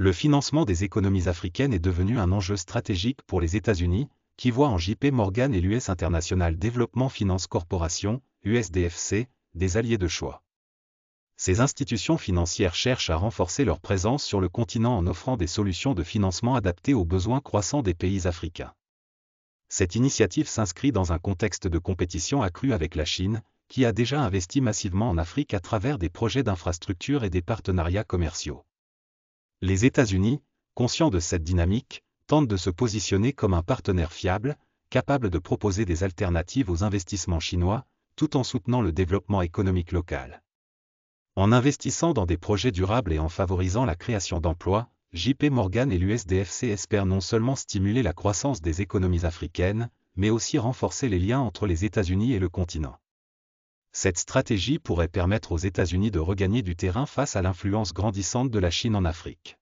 le financement des économies africaines est devenu un enjeu stratégique pour les États-Unis, qui voient en JP Morgan et l'US International Development Finance Corporation, USDFC, des alliés de choix. Ces institutions financières cherchent à renforcer leur présence sur le continent en offrant des solutions de financement adaptées aux besoins croissants des pays africains. Cette initiative s'inscrit dans un contexte de compétition accrue avec la Chine, qui a déjà investi massivement en Afrique à travers des projets d'infrastructures et des partenariats commerciaux. Les États-Unis, conscients de cette dynamique, tentent de se positionner comme un partenaire fiable, capable de proposer des alternatives aux investissements chinois, tout en soutenant le développement économique local. En investissant dans des projets durables et en favorisant la création d'emplois, JP Morgan et l'USDFC espèrent non seulement stimuler la croissance des économies africaines, mais aussi renforcer les liens entre les États-Unis et le continent. Cette stratégie pourrait permettre aux États-Unis de regagner du terrain face à l'influence grandissante de la Chine en Afrique.